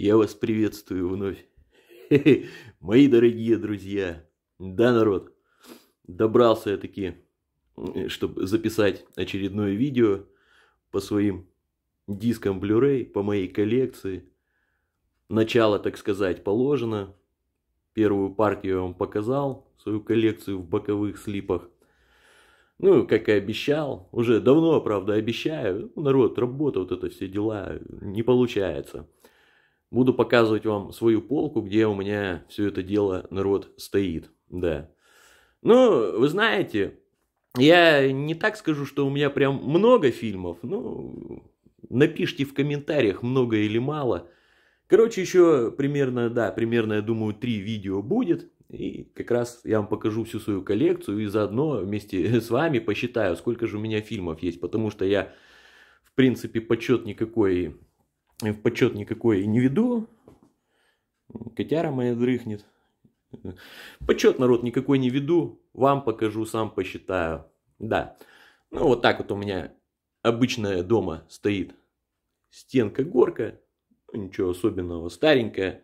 Я вас приветствую вновь. Хе-хе, мои дорогие друзья. Да, народ, добрался я таки, э, чтобы записать очередное видео по своим дискам Blu-ray, по моей коллекции. Начало, так сказать, положено. Первую партию я вам показал, свою коллекцию в боковых слипах. Ну, как и обещал, уже давно, правда, обещаю. Ну, народ, работа, вот это все дела, не получается. Буду показывать вам свою полку, где у меня все это дело народ стоит. Да. Ну, вы знаете, я не так скажу, что у меня прям много фильмов. Ну, напишите в комментариях, много или мало. Короче, еще примерно, да, примерно, я думаю, три видео будет. И как раз я вам покажу всю свою коллекцию и заодно вместе с вами посчитаю, сколько же у меня фильмов есть. Потому что я, в принципе, почет никакой в почет никакой не веду. Котяра моя дрыхнет. Почет народ, никакой не веду. Вам покажу, сам посчитаю. Да. Ну, вот так вот у меня обычная дома стоит стенка-горка. Ну, ничего особенного, старенькая.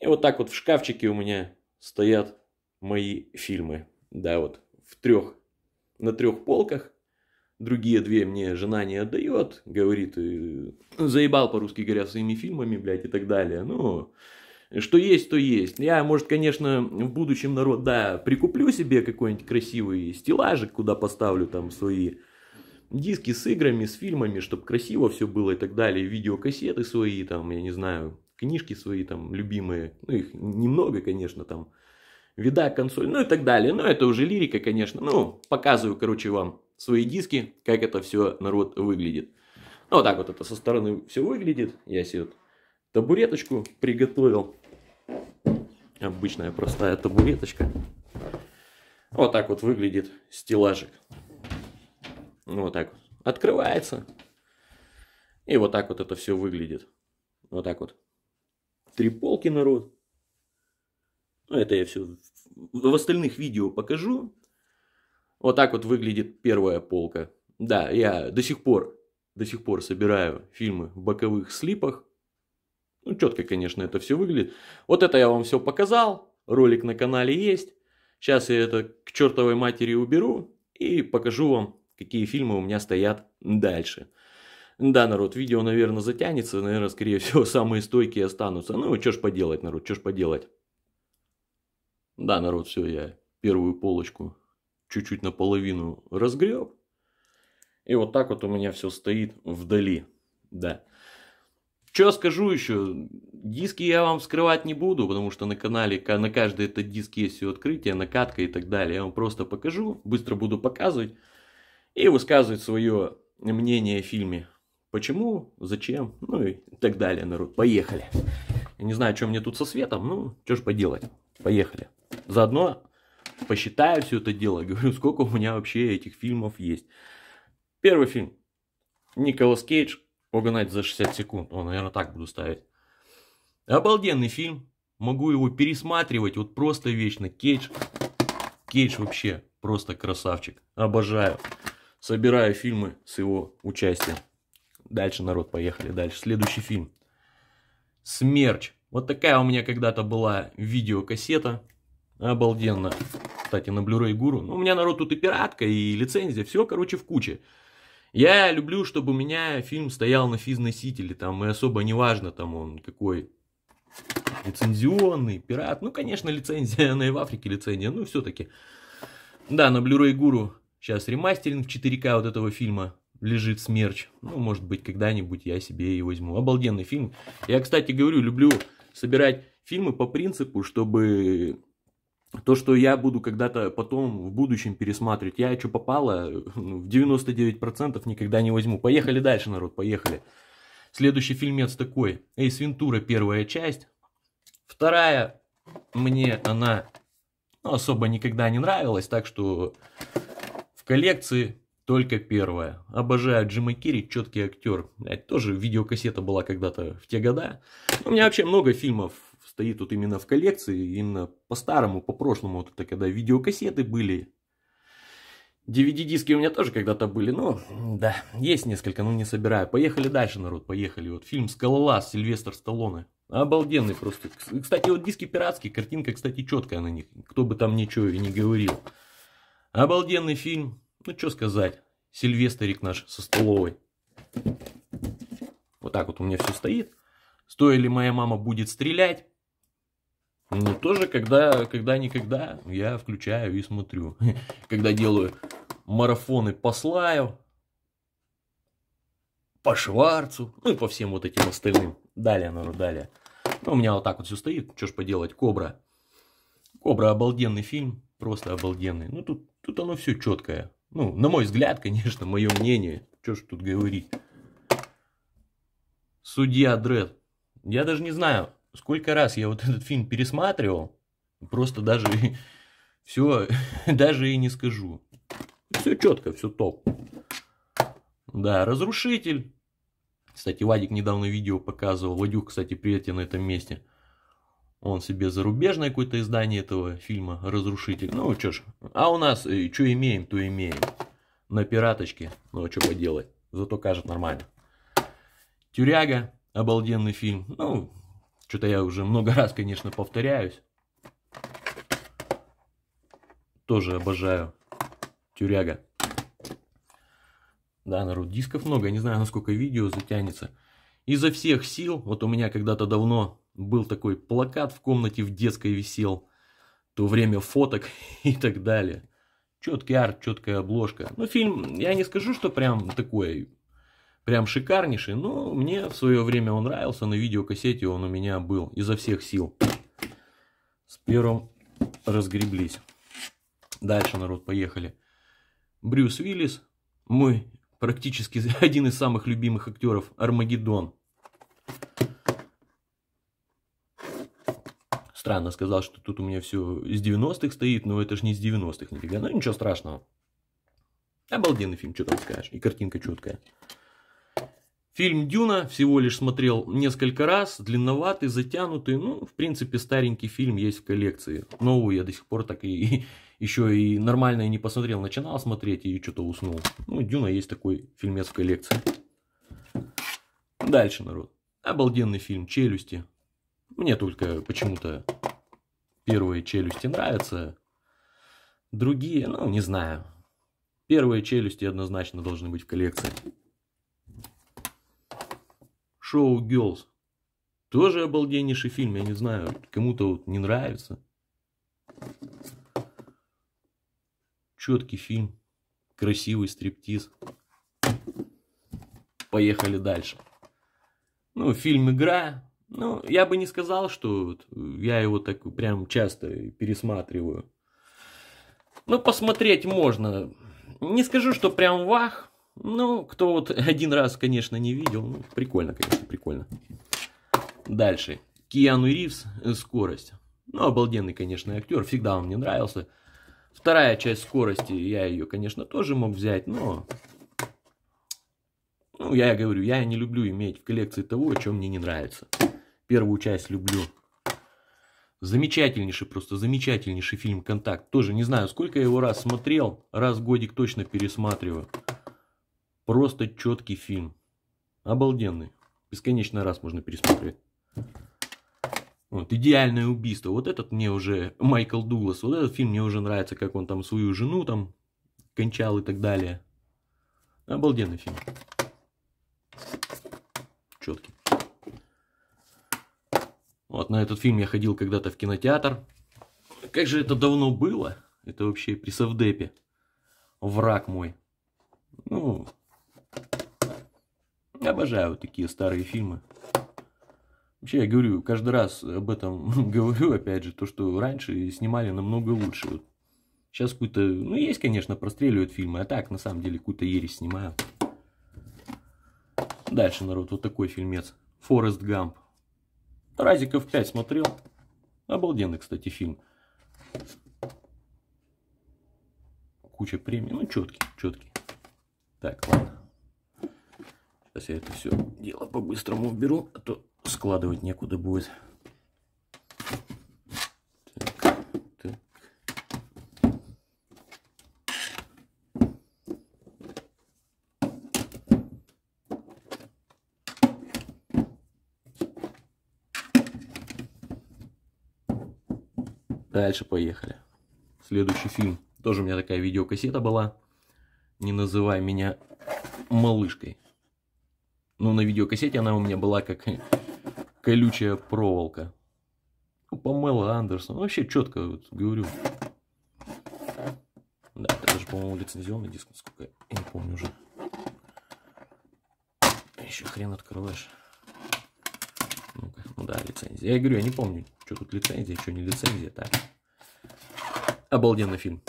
И вот так вот в шкафчике у меня стоят мои фильмы. Да, вот в трех, на трех полках. Другие две мне жена не отдает, говорит, «Ну, заебал по-русски говоря своими фильмами, блядь, и так далее. Ну, что есть, то есть. Я, может, конечно, в будущем народ, да, прикуплю себе какой-нибудь красивый стеллажик, куда поставлю там свои диски с играми, с фильмами, чтобы красиво все было и так далее, видеокассеты свои, там, я не знаю, книжки свои там любимые, ну их немного, конечно, там, вида консоль, ну и так далее, но это уже лирика, конечно, ну, показываю, короче, вам свои диски, как это все народ выглядит. Ну, вот так вот это со стороны все выглядит. Я себе вот табуреточку приготовил. Обычная простая табуреточка. Вот так вот выглядит стеллажик. Вот так вот. Открывается. И вот так вот это все выглядит. Вот так вот. Три полки народ. Ну, это я все в остальных видео покажу. Вот так вот выглядит первая полка. Да, я до сих пор, до сих пор собираю фильмы в боковых слипах. Ну, четко, конечно, это все выглядит. Вот это я вам все показал. Ролик на канале есть. Сейчас я это к чертовой матери уберу и покажу вам, какие фильмы у меня стоят дальше. Да, народ, видео, наверное, затянется. Наверное, скорее всего, самые стойкие останутся. Ну, что ж поделать, народ, что ж поделать. Да, народ, все, я первую полочку чуть-чуть наполовину разгреб. И вот так вот у меня все стоит вдали. Да. Что скажу еще? Диски я вам вскрывать не буду, потому что на канале на каждый этот диск есть все открытие, накатка и так далее. Я вам просто покажу, быстро буду показывать и высказывать свое мнение о фильме. Почему, зачем, ну и так далее, народ. Поехали. Я не знаю, что мне тут со светом, ну, что ж поделать. Поехали. Заодно посчитаю все это дело, говорю, сколько у меня вообще этих фильмов есть. Первый фильм. Николас Кейдж. Угнать за 60 секунд. Он, наверное, так буду ставить. Обалденный фильм. Могу его пересматривать. Вот просто вечно. Кейдж. Кейдж вообще просто красавчик. Обожаю. Собираю фильмы с его участием. Дальше, народ, поехали дальше. Следующий фильм. Смерч. Вот такая у меня когда-то была видеокассета. Обалденно. Кстати, на Blu-ray Guru. Ну, у меня народ тут и пиратка, и лицензия, все, короче, в куче. Я люблю, чтобы у меня фильм стоял на физносителе, там, и особо не важно, там, он какой лицензионный, пират. Ну, конечно, лицензия, она и в Африке лицензия, ну, все-таки. Да, на Blu-ray Guru сейчас ремастеринг 4К вот этого фильма лежит смерч. Ну, может быть, когда-нибудь я себе и возьму. Обалденный фильм. Я, кстати, говорю, люблю собирать фильмы по принципу, чтобы то, что я буду когда-то потом в будущем пересматривать, я что попало, ну, в 99% никогда не возьму. Поехали дальше, народ, поехали. Следующий фильмец такой. Эйс Вентура, первая часть. Вторая, мне она ну, особо никогда не нравилась, так что в коллекции только первая. Обожаю Джима Керри, четкий актер. Блядь, тоже видеокассета была когда-то в те года. У меня вообще много фильмов стоит тут именно в коллекции, именно по-старому, по-прошлому, вот это когда видеокассеты были. DVD-диски у меня тоже когда-то были, но да, есть несколько, но не собираю. Поехали дальше, народ, поехали. Вот фильм «Скалолаз» Сильвестр Сталлоне. Обалденный просто. Кстати, вот диски пиратские, картинка, кстати, четкая на них. Кто бы там ничего и не говорил. Обалденный фильм. Ну, что сказать. Сильвестрик наш со столовой. Вот так вот у меня все стоит. Стоили моя мама будет стрелять. Ну, тоже, когда, когда-никогда я включаю и смотрю. Когда делаю марафоны по Слаю, по Шварцу, ну и по всем вот этим остальным. Далее, народ, далее. Ну, у меня вот так вот все стоит, что ж поделать, Кобра. Кобра обалденный фильм, просто обалденный. Ну, тут, тут оно все четкое. Ну, на мой взгляд, конечно, мое мнение, что ж тут говорить. Судья Дред. Я даже не знаю, сколько раз я вот этот фильм пересматривал, просто даже все, даже и не скажу. Все четко, все топ. Да, разрушитель. Кстати, Вадик недавно видео показывал. Вадюк, кстати, привет тебе на этом месте. Он себе зарубежное какое-то издание этого фильма «Разрушитель». Ну, что ж. А у нас, э, что имеем, то имеем. На пираточке. Ну, а что поделать. Зато кажет нормально. «Тюряга». Обалденный фильм. Ну, что-то я уже много раз, конечно, повторяюсь. Тоже обожаю тюряга. Да, народ, дисков много, я не знаю, насколько видео затянется. Изо всех сил, вот у меня когда-то давно был такой плакат в комнате в детской висел, то время фоток и так далее. Четкий арт, четкая обложка. Ну фильм, я не скажу, что прям такой прям шикарнейший, но мне в свое время он нравился, на видеокассете он у меня был изо всех сил. С первым разгреблись. Дальше, народ, поехали. Брюс Уиллис, мой практически один из самых любимых актеров, Армагеддон. Странно сказал, что тут у меня все из 90-х стоит, но это же не из 90-х нифига. Ну ничего страшного. Обалденный фильм, что там скажешь. И картинка четкая. Фильм «Дюна» всего лишь смотрел несколько раз, длинноватый, затянутый, ну, в принципе, старенький фильм есть в коллекции. Новую я до сих пор так и, и еще и нормально не посмотрел, начинал смотреть и что-то уснул. Ну, «Дюна» есть такой фильмец в коллекции. Дальше, народ. Обалденный фильм «Челюсти». Мне только почему-то первые «Челюсти» нравятся, другие, ну, не знаю. Первые «Челюсти» однозначно должны быть в коллекции. Шоу Girls. Тоже обалденнейший фильм, я не знаю, кому-то вот не нравится. Четкий фильм, красивый стриптиз. Поехали дальше. Ну, фильм «Игра». Ну, я бы не сказал, что я его так прям часто пересматриваю. Ну, посмотреть можно. Не скажу, что прям вах, ну, кто вот один раз, конечно, не видел, ну, прикольно, конечно, прикольно. Дальше. Киану Ривз э, «Скорость». Ну, обалденный, конечно, актер, всегда он мне нравился. Вторая часть «Скорости», я ее, конечно, тоже мог взять, но... Ну, я говорю, я не люблю иметь в коллекции того, чем мне не нравится. Первую часть люблю. Замечательнейший, просто замечательнейший фильм «Контакт». Тоже не знаю, сколько я его раз смотрел, раз в годик точно пересматриваю. Просто четкий фильм. Обалденный. Бесконечно раз можно пересмотреть. Вот, идеальное убийство. Вот этот мне уже, Майкл Дуглас, вот этот фильм мне уже нравится, как он там свою жену там кончал и так далее. Обалденный фильм. Четкий. Вот на этот фильм я ходил когда-то в кинотеатр. Как же это давно было? Это вообще при Савдепе. Враг мой. Ну, Обожаю такие старые фильмы. Вообще, я говорю, каждый раз об этом говорю, опять же, то, что раньше снимали намного лучше. Вот сейчас какую-то... Ну, есть, конечно, простреливают фильмы, а так, на самом деле, какую-то ересь снимаю. Дальше, народ, вот такой фильмец. Форест Гамп. Разиков 5 смотрел. Обалденный, кстати, фильм. Куча премий. Ну, четкий, четкий. Так, ладно. Сейчас я это все дело по-быстрому уберу, а то складывать некуда будет. Так, так. Дальше поехали. Следующий фильм. Тоже у меня такая видеокассета была. Не называй меня малышкой. Но ну, на видеокассете она у меня была как колючая проволока. Ну, Памела Андерсон. Ну, вообще четко вот, говорю. Да, это же, по-моему, лицензионный диск, насколько я, не помню уже. Еще хрен открываешь. ну ну да, лицензия. Я говорю, я не помню, что тут лицензия, что не лицензия. Так. Обалденный фильм.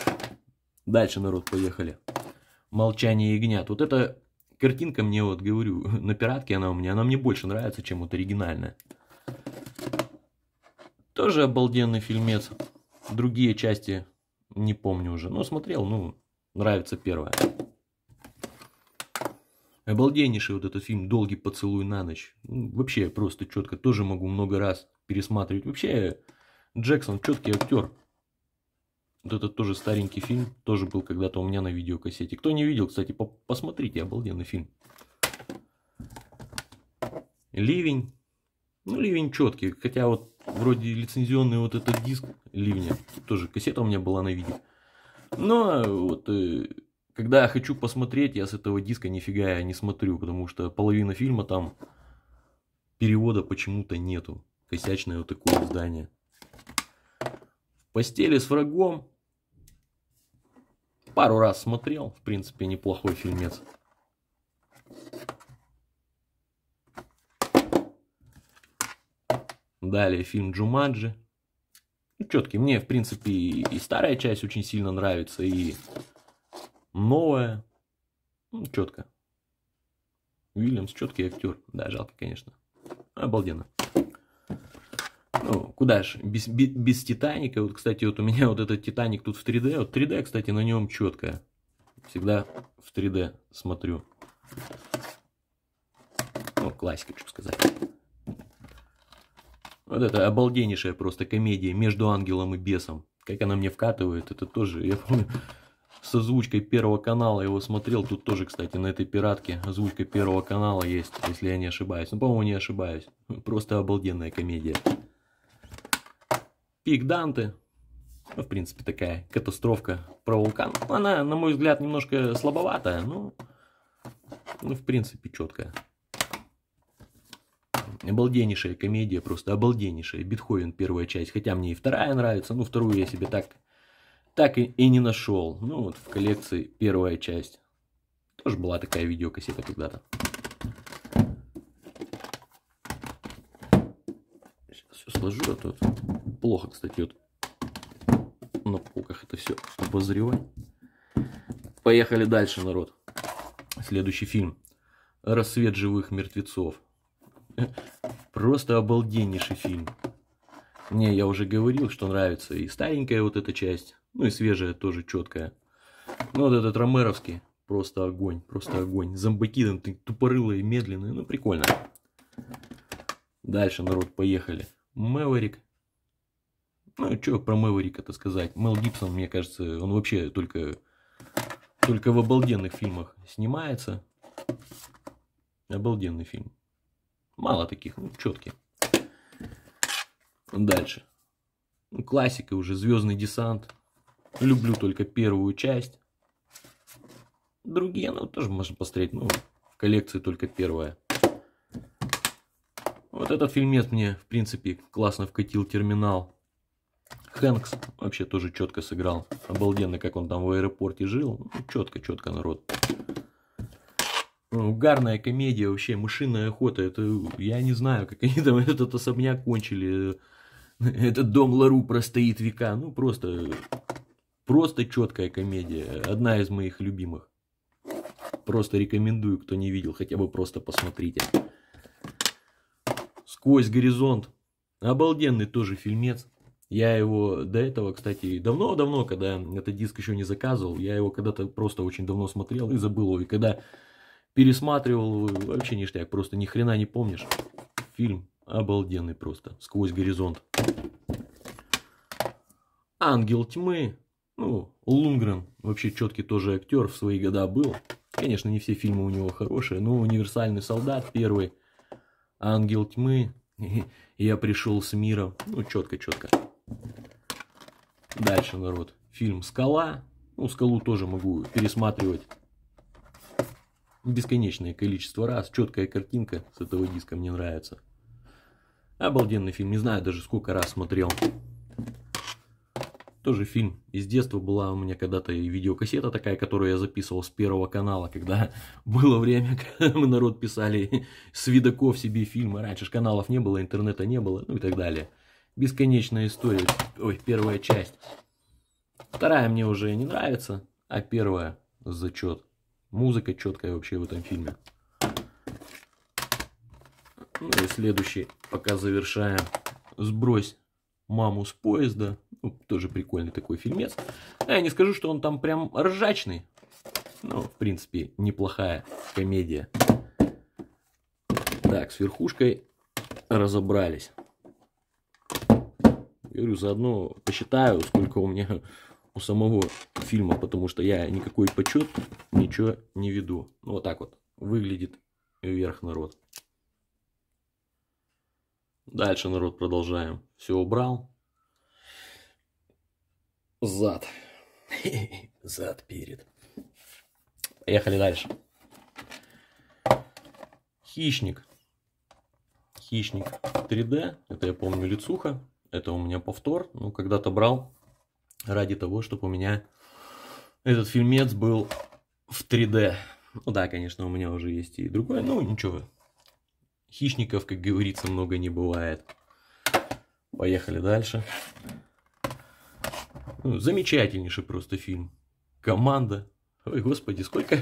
Дальше, народ, поехали. «Молчание ягнят». Вот это картинка мне, вот говорю, на пиратке она у меня, она мне больше нравится, чем вот оригинальная. Тоже обалденный фильмец. Другие части не помню уже. Но смотрел, ну, нравится первая. Обалденнейший вот этот фильм «Долгий поцелуй на ночь». Ну, вообще просто четко, тоже могу много раз пересматривать. Вообще Джексон четкий актер. Вот это тоже старенький фильм, тоже был когда-то у меня на видеокассете. Кто не видел, кстати, по посмотрите, обалденный фильм. Ливень. Ну, ливень четкий, хотя вот вроде лицензионный вот этот диск ливня, тоже кассета у меня была на виде. Но вот э, когда я хочу посмотреть, я с этого диска нифига я не смотрю, потому что половина фильма там перевода почему-то нету. Косячное вот такое издание. В постели с врагом Пару раз смотрел, в принципе, неплохой фильмец. Далее фильм Джуманджи. Ну, четкий. Мне, в принципе, и старая часть очень сильно нравится, и новая. Ну, четко. Уильямс четкий актер. Да, жалко, конечно. Обалденно. Ну, куда же, без, без, без Титаника. Вот, кстати, вот у меня вот этот Титаник тут в 3D. Вот 3D, кстати, на нем четко. Всегда в 3D смотрю. Ну, классика, что сказать. Вот это обалденнейшая просто комедия между ангелом и бесом. Как она мне вкатывает, это тоже, я помню, с озвучкой Первого канала его смотрел. Тут тоже, кстати, на этой пиратке озвучка Первого канала есть, если я не ошибаюсь. Ну, по-моему, не ошибаюсь. Просто обалденная комедия пик Данте. Ну, в принципе, такая катастрофка про вулкан. Она, на мой взгляд, немножко слабоватая, но, ну, в принципе, четкая. Обалденнейшая комедия, просто обалденнейшая. Бетховен первая часть, хотя мне и вторая нравится, ну вторую я себе так, так и, и не нашел. Ну, вот в коллекции первая часть. Тоже была такая видеокассета когда-то. положу, а то плохо, кстати, вот на полках это все обозревать. Поехали дальше, народ. Следующий фильм. «Рассвет живых мертвецов». Просто обалденнейший фильм. Мне, я уже говорил, что нравится и старенькая вот эта часть, ну и свежая тоже четкая. Ну вот этот ромеровский, просто огонь, просто огонь. Зомбаки там тупорылые, медленные, ну прикольно. Дальше, народ, поехали. Мэверик. Ну, что про Мэверика-то сказать. Мел Гибсон, мне кажется, он вообще только, только в обалденных фильмах снимается. Обалденный фильм. Мало таких, ну, четких. Дальше. Ну, классика уже, Звездный десант. Люблю только первую часть. Другие, ну, тоже можно посмотреть, ну, в коллекции только первая. Вот этот фильмец мне, в принципе, классно вкатил терминал. Хэнкс вообще тоже четко сыграл. Обалденно, как он там в аэропорте жил. Ну, четко, четко, народ. Ну, угарная комедия, вообще мышиная охота. Это я не знаю, как они там этот особняк кончили. Этот дом Лару простоит века. Ну, просто, просто четкая комедия. Одна из моих любимых. Просто рекомендую, кто не видел, хотя бы просто посмотрите. «Сквозь горизонт». Обалденный тоже фильмец. Я его до этого, кстати, давно-давно, когда этот диск еще не заказывал, я его когда-то просто очень давно смотрел и забыл его. И когда пересматривал, вообще ништяк, просто ни хрена не помнишь. Фильм обалденный просто, сквозь горизонт. Ангел тьмы, ну, Лунгрен вообще четкий тоже актер, в свои года был. Конечно, не все фильмы у него хорошие, но «Универсальный солдат» первый – ангел тьмы, я пришел с миром. Ну, четко-четко. Дальше, народ. Фильм «Скала». Ну, «Скалу» тоже могу пересматривать бесконечное количество раз. Четкая картинка с этого диска мне нравится. Обалденный фильм. Не знаю даже сколько раз смотрел тоже фильм. Из детства была у меня когда-то и видеокассета такая, которую я записывал с первого канала, когда было время, когда мы народ писали с видоков себе фильмы. Раньше же каналов не было, интернета не было, ну и так далее. Бесконечная история. Ой, первая часть. Вторая мне уже не нравится, а первая зачет. Музыка четкая вообще в этом фильме. Ну и следующий, пока завершаем. Сбрось маму с поезда. Ну, тоже прикольный такой фильмец. А я не скажу, что он там прям ржачный. Но, ну, в принципе, неплохая комедия. Так, с верхушкой разобрались. Я говорю, заодно посчитаю, сколько у меня у самого фильма, потому что я никакой почет, ничего не веду. Ну, вот так вот выглядит вверх народ. Дальше, народ, продолжаем. Все убрал. Зад. Зад перед. Поехали дальше. Хищник. Хищник 3D. Это я помню лицуха. Это у меня повтор. Ну, когда-то брал ради того, чтобы у меня этот фильмец был в 3D. Ну да, конечно, у меня уже есть и другое, но ну, ничего, хищников, как говорится, много не бывает. Поехали дальше. Ну, замечательнейший просто фильм. Команда. Ой, господи, сколько...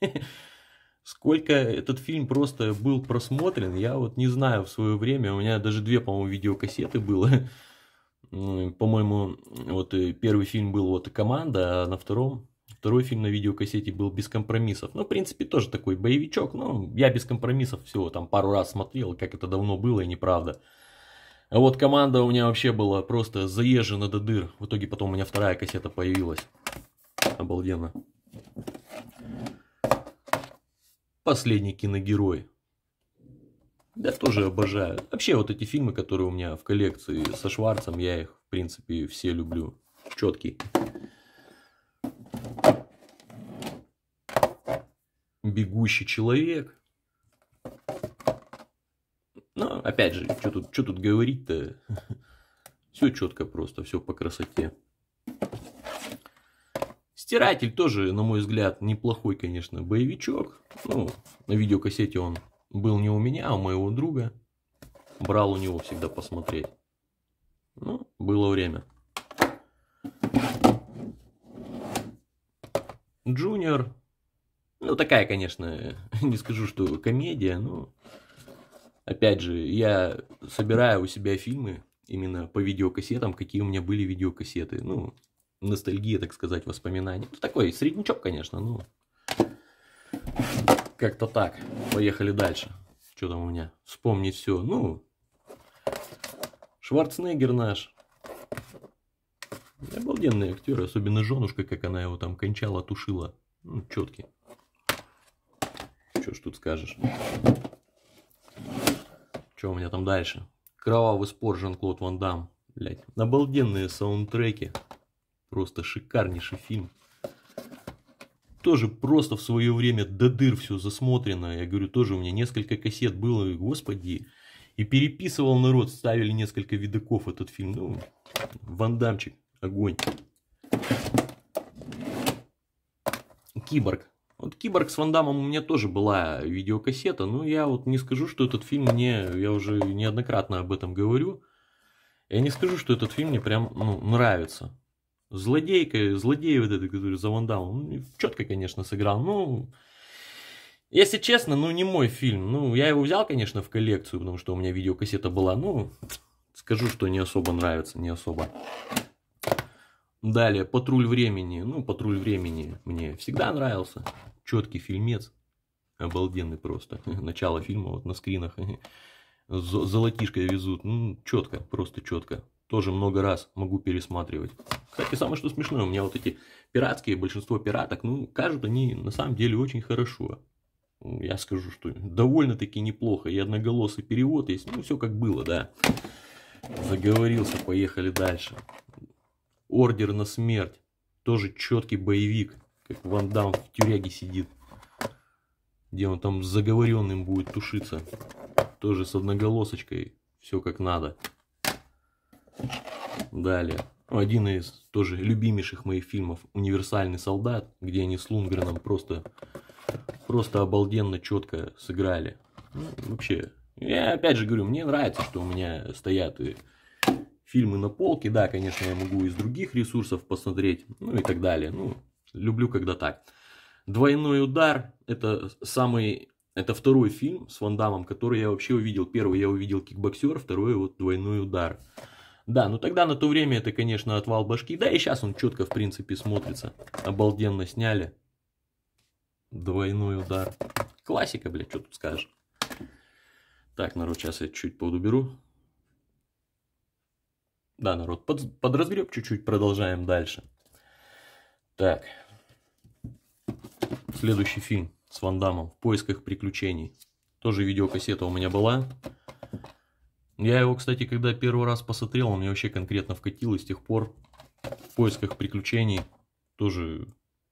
Сколько этот фильм просто был просмотрен, я вот не знаю в свое время. У меня даже две, по-моему, видеокассеты было. Ну, по-моему, вот э, первый фильм был вот «Команда», а на втором Второй фильм на видеокассете был «Без компромиссов». Ну, в принципе, тоже такой боевичок, но я без компромиссов всего там пару раз смотрел, как это давно было и неправда. А вот команда у меня вообще была просто заезжена до дыр. В итоге потом у меня вторая кассета появилась. Обалденно. Последний киногерой. да тоже обожаю. Вообще вот эти фильмы, которые у меня в коллекции со Шварцем, я их, в принципе, все люблю. Четкий. бегущий человек. Ну, опять же, что тут, что тут говорить-то? Все четко просто, все по красоте. Стиратель тоже, на мой взгляд, неплохой, конечно, боевичок. Ну, на видеокассете он был не у меня, а у моего друга. Брал у него всегда посмотреть. Ну, было время. Джуниор ну, такая, конечно, не скажу, что комедия, но... Опять же, я собираю у себя фильмы именно по видеокассетам, какие у меня были видеокассеты. Ну, ностальгия, так сказать, воспоминания. Ну, такой среднячок, конечно, но Как-то так. Поехали дальше. Что там у меня? Вспомнить все. Ну, Шварценеггер наш. Обалденный актер, особенно женушка, как она его там кончала, тушила. Ну, четкий что ж тут скажешь. Что у меня там дальше? Кровавый спор Жан-Клод Ван Дам. Блять, обалденные саундтреки. Просто шикарнейший фильм. Тоже просто в свое время до дыр все засмотрено. Я говорю, тоже у меня несколько кассет было, и господи. И переписывал народ, ставили несколько видоков этот фильм. Ну, Вандамчик, огонь. Киборг. Вот «Киборг» с Ван Дамом у меня тоже была видеокассета, но я вот не скажу, что этот фильм мне, я уже неоднократно об этом говорю, я не скажу, что этот фильм мне прям ну, нравится. Злодейка, злодей вот этот, который за Ван Дамом, четко, конечно, сыграл, ну... Если честно, ну не мой фильм. Ну, я его взял, конечно, в коллекцию, потому что у меня видеокассета была. Ну, скажу, что не особо нравится, не особо. Далее, «Патруль времени». Ну, «Патруль времени» мне всегда нравился. Четкий фильмец. Обалденный просто. Начало фильма вот на скринах. Золотишко везут. Ну, четко, просто четко. Тоже много раз могу пересматривать. Кстати, самое что смешное, у меня вот эти пиратские, большинство пираток, ну, кажут они на самом деле очень хорошо. Я скажу, что довольно-таки неплохо. И одноголосый перевод есть. Ну, все как было, да. Заговорился, поехали дальше. Ордер на смерть. Тоже четкий боевик, как Ван Даун в тюряге сидит. Где он там заговоренным будет тушиться. Тоже с одноголосочкой. Все как надо. Далее. Один из тоже любимейших моих фильмов «Универсальный солдат», где они с Лунгреном просто, просто обалденно четко сыграли. Ну, вообще, я опять же говорю, мне нравится, что у меня стоят и фильмы на полке, да, конечно, я могу из других ресурсов посмотреть, ну и так далее. Ну, люблю, когда так. «Двойной удар» — это самый, это второй фильм с Ван Дамом, который я вообще увидел. Первый я увидел «Кикбоксер», второй вот «Двойной удар». Да, ну тогда на то время это, конечно, отвал башки. Да и сейчас он четко, в принципе, смотрится. Обалденно сняли. Двойной удар. Классика, блядь, что тут скажешь. Так, народ, сейчас я чуть поудуберу. Да, народ, под, под разгреб чуть-чуть, продолжаем дальше. Так. Следующий фильм с Ван Дамом «В поисках приключений». Тоже видеокассета у меня была. Я его, кстати, когда первый раз посмотрел, он мне вообще конкретно вкатил, и с тех пор в поисках приключений тоже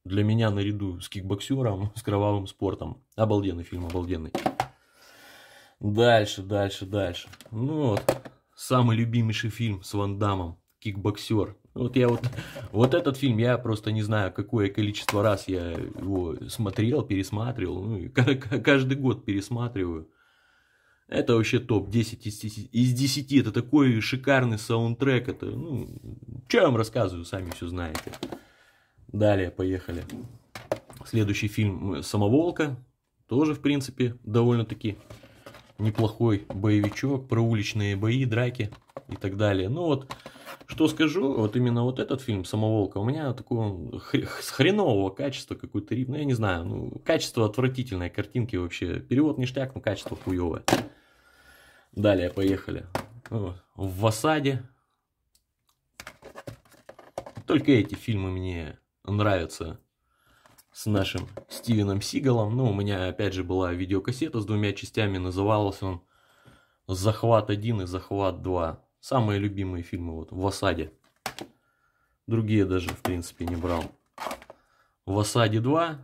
для меня наряду с кикбоксером, с кровавым спортом. Обалденный фильм, обалденный. Дальше, дальше, дальше. Ну вот, самый любимейший фильм с Ван Дамом, «Кикбоксер». Вот я вот, вот этот фильм, я просто не знаю, какое количество раз я его смотрел, пересматривал, ну, и каждый год пересматриваю. Это вообще топ 10 из 10, из 10 это такой шикарный саундтрек, это, ну, что я вам рассказываю, сами все знаете. Далее, поехали. Следующий фильм э, «Самоволка», тоже, в принципе, довольно-таки неплохой боевичок, про уличные бои, драки и так далее. Ну вот, что скажу, вот именно вот этот фильм «Самоволка» у меня такого с хренового качества какой-то риф, ну я не знаю, ну качество отвратительное, картинки вообще, перевод ништяк, но качество хуевое. Далее, поехали. В осаде. Только эти фильмы мне нравятся с нашим Стивеном Сигалом. Ну, у меня опять же была видеокассета с двумя частями, назывался он «Захват 1» и «Захват 2». Самые любимые фильмы вот в «Осаде». Другие даже, в принципе, не брал. В «Осаде 2»,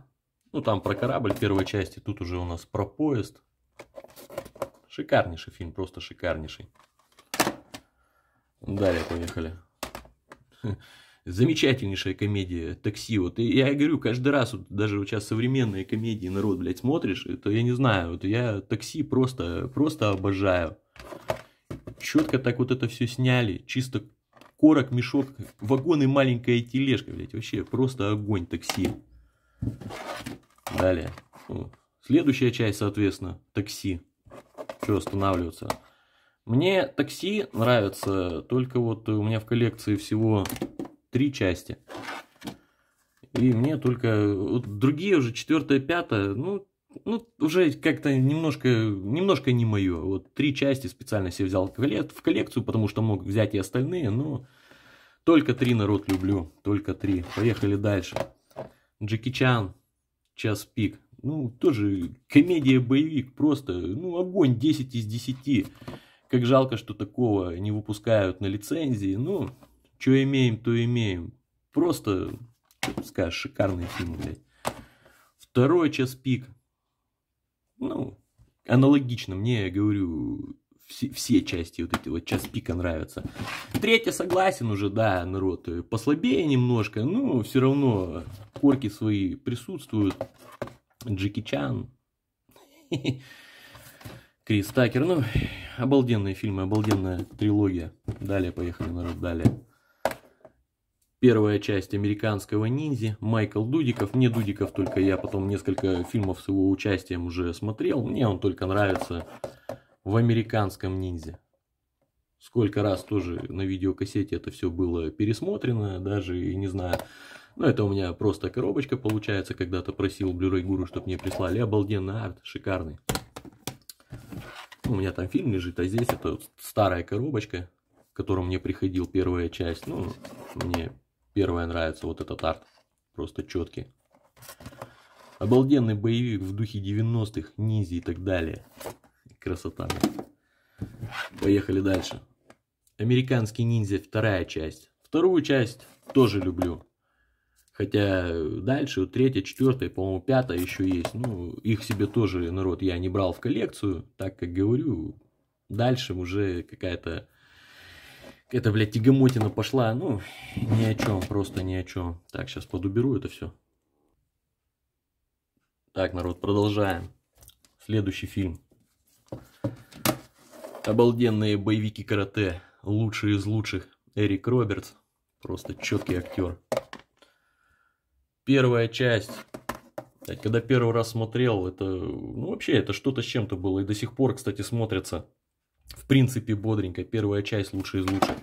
ну там про корабль первой части, тут уже у нас про поезд. Шикарнейший фильм, просто шикарнейший. Далее поехали замечательнейшая комедия «Такси». Вот, и я говорю, каждый раз, вот, даже сейчас современные комедии народ, блядь, смотришь, то я не знаю, вот я «Такси» просто, просто обожаю. Четко так вот это все сняли, чисто корок, мешок, вагон и маленькая тележка, блядь, вообще просто огонь «Такси». Далее. Следующая часть, соответственно, «Такси». Что останавливаться? Мне такси нравится, только вот у меня в коллекции всего три части. И мне только вот другие уже четвертая, пятая, ну, ну уже как-то немножко, немножко не мое. Вот три части специально себе взял в коллекцию, потому что мог взять и остальные, но только три народ люблю, только три. Поехали дальше. Джеки Чан, Час пик. Ну, тоже комедия-боевик, просто, ну, огонь 10 из 10. Как жалко, что такого не выпускают на лицензии, ну, но что имеем, то имеем. Просто, скажешь, шикарные фильмы, блядь. Второй час пик. Ну, аналогично мне, я говорю, все, все части вот эти вот час пика нравятся. Третья согласен уже, да, народ, э, послабее немножко, Ну все равно корки свои присутствуют. Джеки Чан, Крис Такер, ну, обалденные фильмы, обалденная трилогия. Далее поехали, народ, далее. Первая часть американского ниндзя, Майкл Дудиков. Мне Дудиков только я потом несколько фильмов с его участием уже смотрел. Мне он только нравится в американском ниндзя. Сколько раз тоже на видеокассете это все было пересмотрено, даже и не знаю. Но это у меня просто коробочка получается. Когда-то просил Блюрей Гуру чтобы мне прислали. Обалденный арт, шикарный. У меня там фильм лежит, а здесь это вот старая коробочка, в котором мне приходил первая часть. Ну, мне Первое нравится вот этот арт. Просто четкий. Обалденный боевик в духе 90-х, низи и так далее. Красота. Поехали дальше. Американский ниндзя, вторая часть. Вторую часть тоже люблю. Хотя дальше, третья, четвертая, по-моему, пятая еще есть. Ну, их себе тоже, народ, я не брал в коллекцию, так как говорю, дальше уже какая-то это, блядь, тягомотина пошла. Ну, ни о чем, просто ни о чем. Так, сейчас подуберу это все. Так, народ, продолжаем. Следующий фильм. Обалденные боевики карате. Лучший из лучших. Эрик Робертс. Просто четкий актер. Первая часть. Когда первый раз смотрел, это... Ну, вообще, это что-то с чем-то было. И до сих пор, кстати, смотрится. В принципе, бодренько. Первая часть лучше из лучших.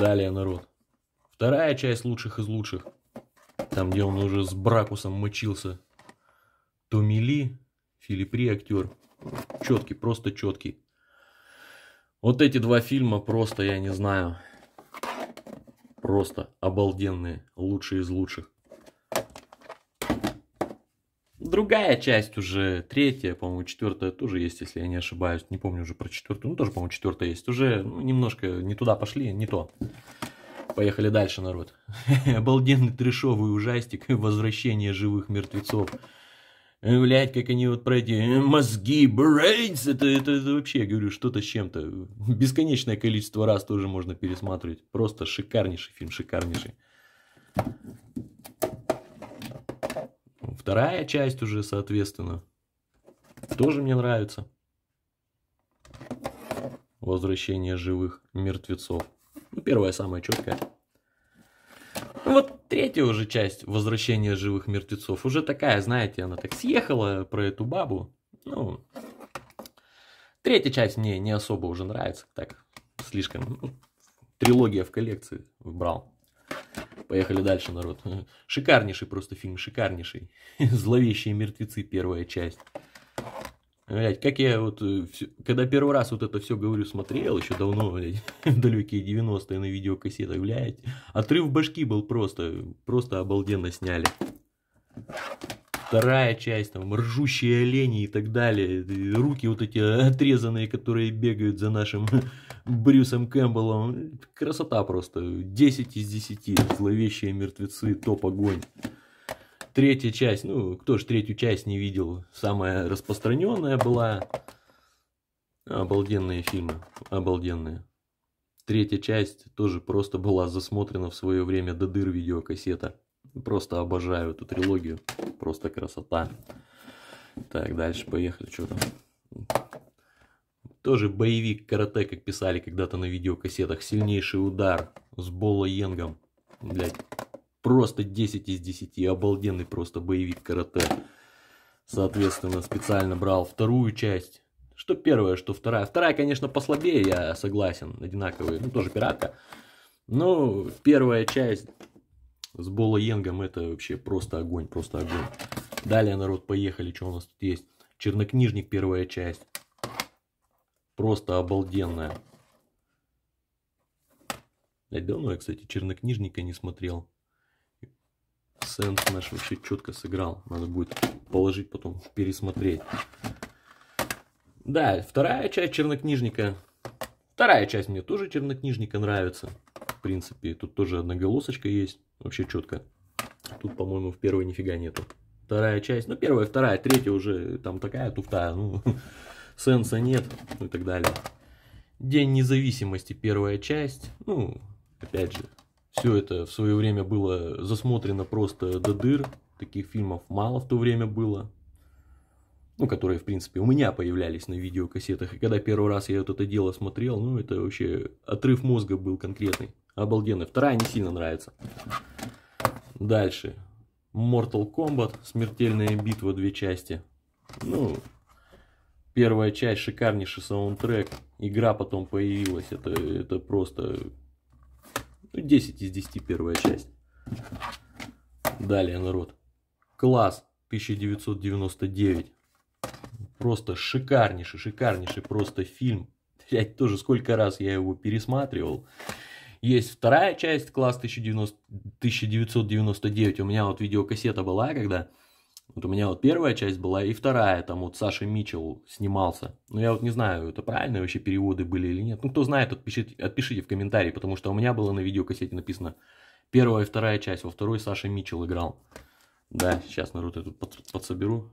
Далее, народ. Вторая часть лучших из лучших. Там, где он уже с Бракусом мочился. Томми Ли, Филиппри актер. Четкий, просто четкий. Вот эти два фильма просто, я не знаю, просто обалденные, лучшие из лучших другая часть уже, третья, по-моему, четвертая тоже есть, если я не ошибаюсь. Не помню уже про четвертую, ну тоже, по-моему, четвертая есть. Уже ну, немножко не туда пошли, не то. Поехали дальше, народ. Обалденный трешовый ужастик «Возвращение живых мертвецов». Э, Блять, как они вот про эти э, мозги, брейнс, это, это, это вообще, я говорю, что-то с чем-то. Бесконечное количество раз тоже можно пересматривать. Просто шикарнейший фильм, шикарнейший вторая часть уже, соответственно, тоже мне нравится. Возвращение живых мертвецов. Ну, первая самая четкая. Ну вот третья уже часть Возвращения живых мертвецов уже такая, знаете, она так съехала про эту бабу. Ну, третья часть мне не особо уже нравится, так слишком. Ну, трилогия в коллекции выбрал. Поехали дальше, народ. Шикарнейший просто фильм, шикарнейший. Зловещие мертвецы, первая часть. Блять, как я вот, э, когда первый раз вот это все, говорю, смотрел, еще давно, блядь, в далекие 90-е на видеокассетах, блядь, отрыв башки был просто, просто обалденно сняли вторая часть, там, ржущие олени и так далее, руки вот эти отрезанные, которые бегают за нашим Брюсом Кэмпбеллом, красота просто, 10 из 10, зловещие мертвецы, топ-огонь. Третья часть, ну, кто ж третью часть не видел, самая распространенная была, обалденные фильмы, обалденные. Третья часть тоже просто была засмотрена в свое время до дыр видеокассета. Просто обожаю эту трилогию. Просто красота. Так, дальше поехали. Что там? Тоже боевик карате, как писали когда-то на видеокассетах. Сильнейший удар с Боло Йенгом. Блять, просто 10 из 10. Обалденный просто боевик карате. Соответственно, специально брал вторую часть. Что первая, что вторая. Вторая, конечно, послабее, я согласен. Одинаковые, ну тоже пиратка. Но ну, первая часть с Боло Янгом это вообще просто огонь, просто огонь. Далее, народ, поехали, что у нас тут есть. Чернокнижник, первая часть. Просто обалденная. Я давно я, кстати, чернокнижника не смотрел. Сенс наш вообще четко сыграл. Надо будет положить потом, пересмотреть. Да, вторая часть чернокнижника. Вторая часть мне тоже чернокнижника нравится принципе. Тут тоже одна голосочка есть, вообще четко. Тут, по-моему, в первой нифига нету. Вторая часть, ну первая, вторая, третья уже там такая туфта, ну сенса нет и так далее. День независимости, первая часть, ну опять же, все это в свое время было засмотрено просто до дыр, таких фильмов мало в то время было, ну, которые, в принципе, у меня появлялись на видеокассетах. И когда первый раз я вот это дело смотрел, ну, это вообще отрыв мозга был конкретный. Обалденная. Вторая не сильно нравится. Дальше. Mortal Kombat. Смертельная битва. Две части. Ну, первая часть шикарнейший саундтрек. Игра потом появилась. Это, это просто 10 ну, из 10 первая часть. Далее, народ. Класс 1999. Просто шикарнейший, шикарнейший просто фильм. Блять, тоже сколько раз я его пересматривал. Есть вторая часть, класс 1990, 1999. У меня вот видеокассета была, когда... Вот у меня вот первая часть была и вторая, там вот Саша Мичел снимался. Но ну, я вот не знаю, это правильные вообще переводы были или нет. Ну, кто знает, отпишите, отпишите в комментарии, потому что у меня было на видеокассете написано первая и вторая часть, во второй Саша Мичел играл. Да, сейчас, народ, я тут подсоберу.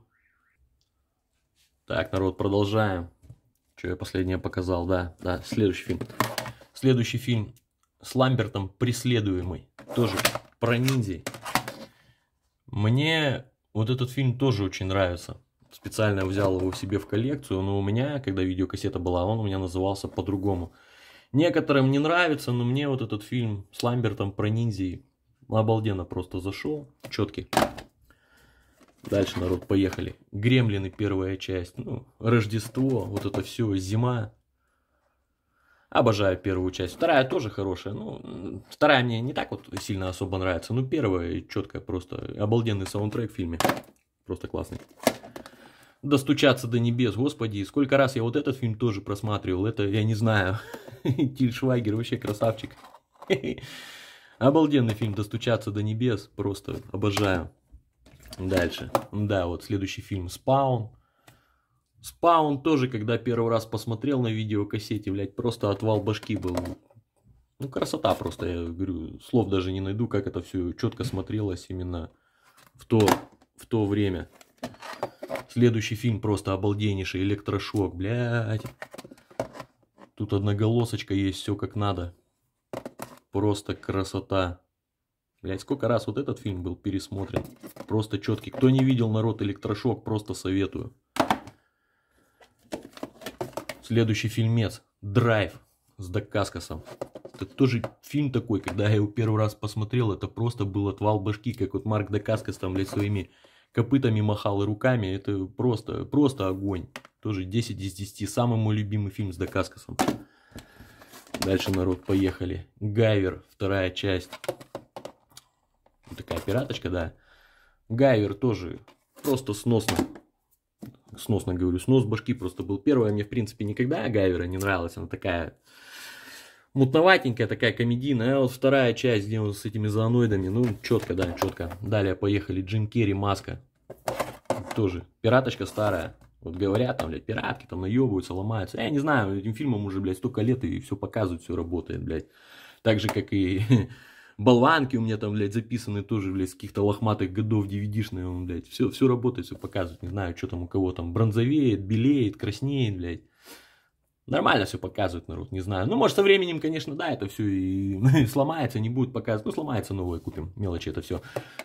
Так, народ, продолжаем. Что я последнее показал, да, да, следующий фильм. Следующий фильм с Ламбертом преследуемый, тоже про ниндзей. Мне вот этот фильм тоже очень нравится. Специально взял его себе в коллекцию, но у меня, когда видеокассета была, он у меня назывался по-другому. Некоторым не нравится, но мне вот этот фильм с Ламбертом про ниндзей обалденно просто зашел. Четкий. Дальше, народ, поехали. Гремлины первая часть, ну, Рождество, вот это все, зима, Обожаю первую часть. Вторая тоже хорошая. Ну, вторая мне не так вот сильно особо нравится. Ну, первая четкая просто. Обалденный саундтрек в фильме. Просто классный. Достучаться до небес, господи, сколько раз я вот этот фильм тоже просматривал, это я не знаю. Тиль Швайгер вообще красавчик. Обалденный фильм «Достучаться до небес», просто обожаю. Дальше. Да, вот следующий фильм «Спаун». Спаун тоже, когда первый раз посмотрел на видеокассете, блядь, просто отвал башки был. Ну, красота просто, я говорю, слов даже не найду, как это все четко смотрелось именно в то, в то время. Следующий фильм просто обалденнейший, электрошок, блядь. Тут одноголосочка есть, все как надо. Просто красота. Блять, сколько раз вот этот фильм был пересмотрен. Просто четкий. Кто не видел, народ, электрошок, просто советую. Следующий фильмец «Драйв» с Дакаскасом. Это тоже фильм такой, когда я его первый раз посмотрел, это просто был отвал башки, как вот Марк Дакаскас там, блядь, своими копытами махал и руками. Это просто, просто огонь. Тоже 10 из 10. Самый мой любимый фильм с Дакаскасом. Дальше, народ, поехали. Гайвер, вторая часть. такая пираточка, да. Гайвер тоже просто сносно сносно говорю, снос башки просто был первая. Мне, в принципе, никогда Гайвера не нравилась. Она такая мутноватенькая, такая комедийная. А вот вторая часть, где он с этими зооноидами, ну, четко, да, четко. Далее поехали Джим Керри, Маска. Тоже пираточка старая. Вот говорят, там, блядь, пиратки там наебываются, ломаются. Я не знаю, этим фильмом уже, блядь, столько лет и все показывают, все работает, блядь. Так же, как и Баланки у меня там, блядь, записаны тоже, блядь, с каких-то лохматых годов DVD-шные, ну, блядь. Все, все работает, все показывает. Не знаю, что там у кого там бронзовеет, белеет, краснеет, блядь. Нормально все показывает народ, не знаю. Ну, может, со временем, конечно, да, это все и, и сломается, не будет показывать. Ну, сломается новое, купим. Мелочи это все.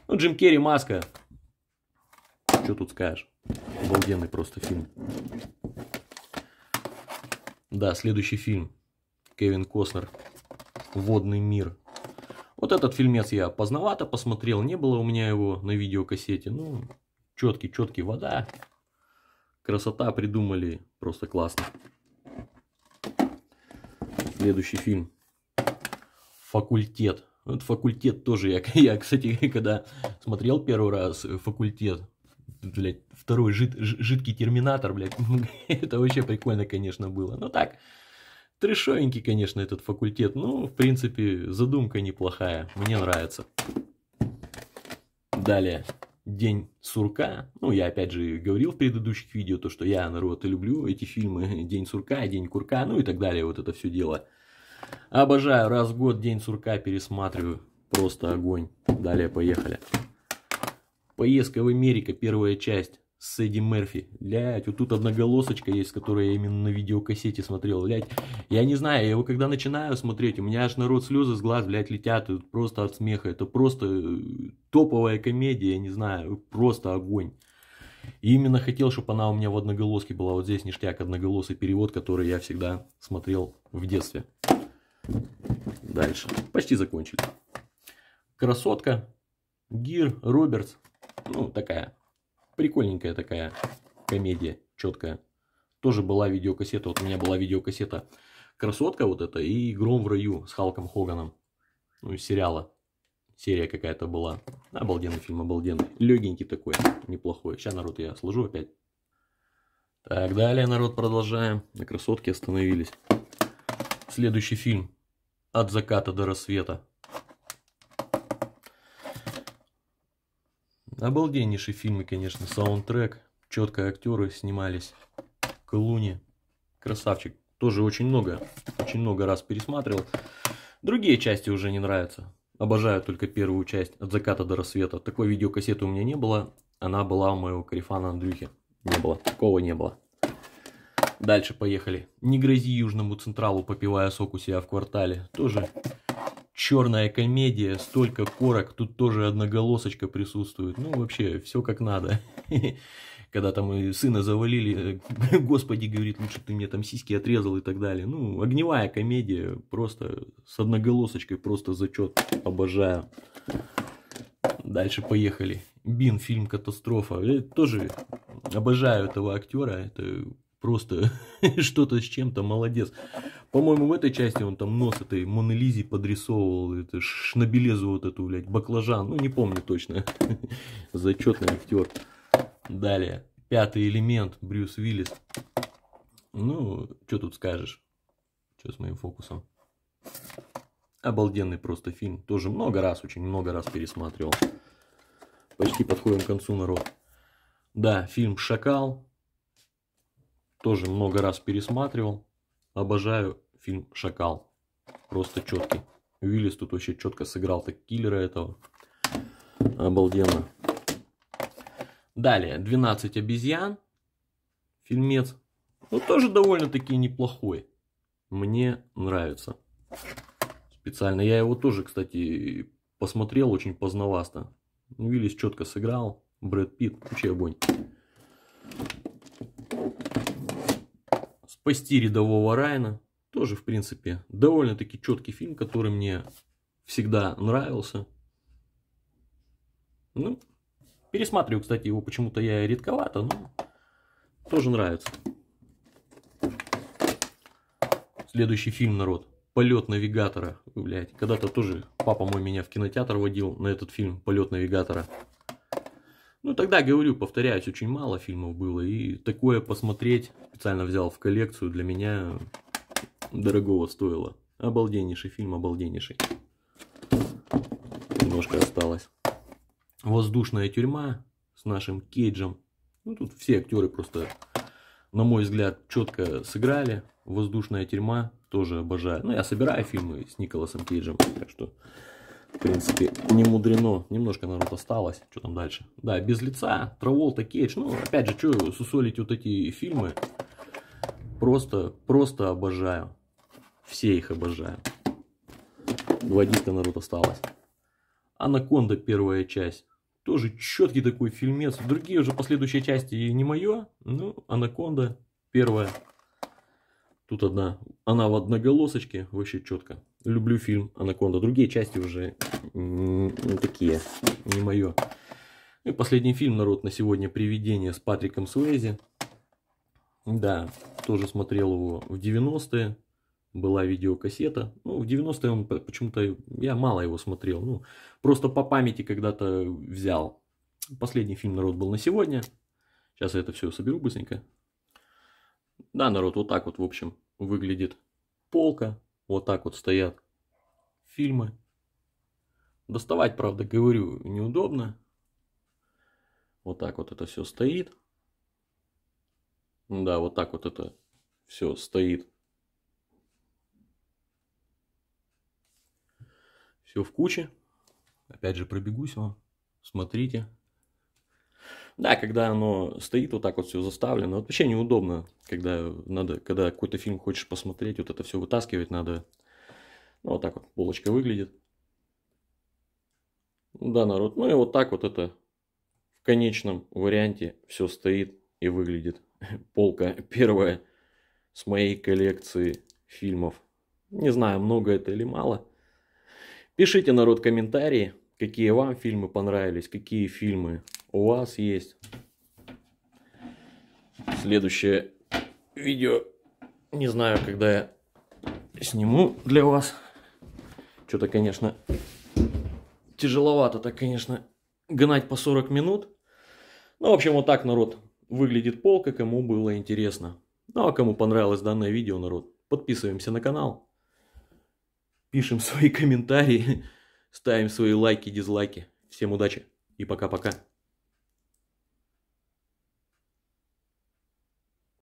Ну, Джим Керри, маска. Что тут скажешь? Обалденный просто фильм. Да, следующий фильм. Кевин Костнер. Водный мир. Вот этот фильмец я поздновато посмотрел, не было у меня его на видеокассете. Ну, четкий-четкий вода. Красота придумали, просто классно. Следующий фильм. Факультет. Вот факультет тоже, я, я, кстати, когда смотрел первый раз факультет, блядь, второй жид, жидкий терминатор, блядь, это вообще прикольно, конечно, было. Но ну так, Трешовенький, конечно, этот факультет, но, в принципе, задумка неплохая, мне нравится. Далее, День сурка. Ну, я опять же говорил в предыдущих видео, то, что я, народ, и люблю эти фильмы. День сурка, День курка, ну и так далее, вот это все дело. Обожаю, раз в год День сурка пересматриваю. Просто огонь. Далее, поехали. Поездка в Америка, первая часть с Эдди Мерфи. Блять, вот тут одна голосочка есть, которую я именно на видеокассете смотрел, блять. Я не знаю, я его когда начинаю смотреть, у меня аж народ слезы с глаз, блять, летят просто от смеха. Это просто э, топовая комедия, я не знаю, просто огонь. И именно хотел, чтобы она у меня в одноголоске была. Вот здесь ништяк, одноголосый перевод, который я всегда смотрел в детстве. Дальше. Почти закончили. Красотка. Гир, Робертс. Ну, такая Прикольненькая такая комедия, четкая. Тоже была видеокассета, вот у меня была видеокассета «Красотка» вот эта и «Гром в раю» с Халком Хоганом. Ну, из сериала. Серия какая-то была. Обалденный фильм, обалденный. Легенький такой, неплохой. Сейчас, народ, я сложу опять. Так, далее, народ, продолжаем. На «Красотке» остановились. Следующий фильм «От заката до рассвета». Обалденнейшие фильмы, конечно, саундтрек, четко актеры снимались, Клуни, красавчик, тоже очень много, очень много раз пересматривал. Другие части уже не нравятся, обожаю только первую часть «От заката до рассвета». Такой видеокассеты у меня не было, она была у моего карифана Андрюхи, не было, такого не было. Дальше поехали. Не грози Южному Централу, попивая сок у себя в квартале. Тоже черная комедия, столько корок, тут тоже одноголосочка присутствует. Ну, вообще, все как надо. Когда там и сына завалили, э, господи, говорит, лучше ты мне там сиськи отрезал и так далее. Ну, огневая комедия, просто с одноголосочкой, просто зачет, обожаю. Дальше поехали. Бин, фильм «Катастрофа». Я э, тоже обожаю этого актера, это просто что-то с чем-то, молодец. По-моему, в этой части он там нос этой Монелизи подрисовывал, это шнабелезу вот эту, блядь, баклажан, ну не помню точно. Зачетный актер. Далее, пятый элемент, Брюс Уиллис. Ну, что тут скажешь? Что с моим фокусом? Обалденный просто фильм. Тоже много раз, очень много раз пересматривал. Почти подходим к концу, народ. Да, фильм «Шакал», тоже много раз пересматривал. Обожаю фильм «Шакал». Просто четкий. Уиллис тут вообще четко сыграл так киллера этого. Обалденно. Далее, 12 обезьян. Фильмец. Ну, тоже довольно-таки неплохой. Мне нравится. Специально. Я его тоже, кстати, посмотрел очень поздновато. Уиллис четко сыграл. Брэд Питт, вообще огонь. «Спасти рядового Райна, тоже, в принципе, довольно-таки четкий фильм, который мне всегда нравился. Ну, пересматриваю, кстати, его почему-то я редковато, но тоже нравится. Следующий фильм, народ. «Полет навигатора». Блять, когда-то тоже папа мой меня в кинотеатр водил на этот фильм «Полет навигатора». Ну, тогда, говорю, повторяюсь, очень мало фильмов было, и такое посмотреть специально взял в коллекцию, для меня дорогого стоило. Обалденнейший фильм, обалденнейший. Немножко осталось. Воздушная тюрьма с нашим Кейджем. Ну, тут все актеры просто, на мой взгляд, четко сыграли. Воздушная тюрьма тоже обожаю. Ну, я собираю фильмы с Николасом Кейджем, так что в принципе, не мудрено. Немножко, народ, осталось. Что там дальше? Да, без лица, Траволта, Кейдж. Ну, опять же, что сусолить вот эти фильмы? Просто, просто обожаю. Все их обожаю. Два диска, народ, осталось. Анаконда, первая часть. Тоже четкий такой фильмец. Другие уже последующие части не мое. Ну, Анаконда, первая. Тут одна. Она в одноголосочке. Вообще четко люблю фильм «Анаконда». Другие части уже не такие, не мое. Ну и последний фильм, народ, на сегодня «Привидение» с Патриком Суэзи. Да, тоже смотрел его в 90-е. Была видеокассета. Ну, в 90-е он почему-то... Я мало его смотрел. Ну, просто по памяти когда-то взял. Последний фильм, народ, был на сегодня. Сейчас я это все соберу быстренько. Да, народ, вот так вот, в общем, выглядит полка вот так вот стоят фильмы. Доставать, правда, говорю, неудобно. Вот так вот это все стоит. Да, вот так вот это все стоит. Все в куче. Опять же пробегусь вам. Смотрите. Да, когда оно стоит вот так вот все заставлено, вот вообще неудобно, когда надо, когда какой-то фильм хочешь посмотреть, вот это все вытаскивать надо. Ну, вот так вот полочка выглядит. Да, народ, ну и вот так вот это в конечном варианте все стоит и выглядит. Полка первая с моей коллекции фильмов. Не знаю, много это или мало. Пишите, народ, комментарии, какие вам фильмы понравились, какие фильмы у вас есть. Следующее видео, не знаю, когда я сниму для вас. Что-то, конечно, тяжеловато так, конечно, гнать по 40 минут. Ну, в общем, вот так, народ, выглядит полка, кому было интересно. Ну, а кому понравилось данное видео, народ, подписываемся на канал. Пишем свои комментарии, ставим свои лайки, дизлайки. Всем удачи и пока-пока.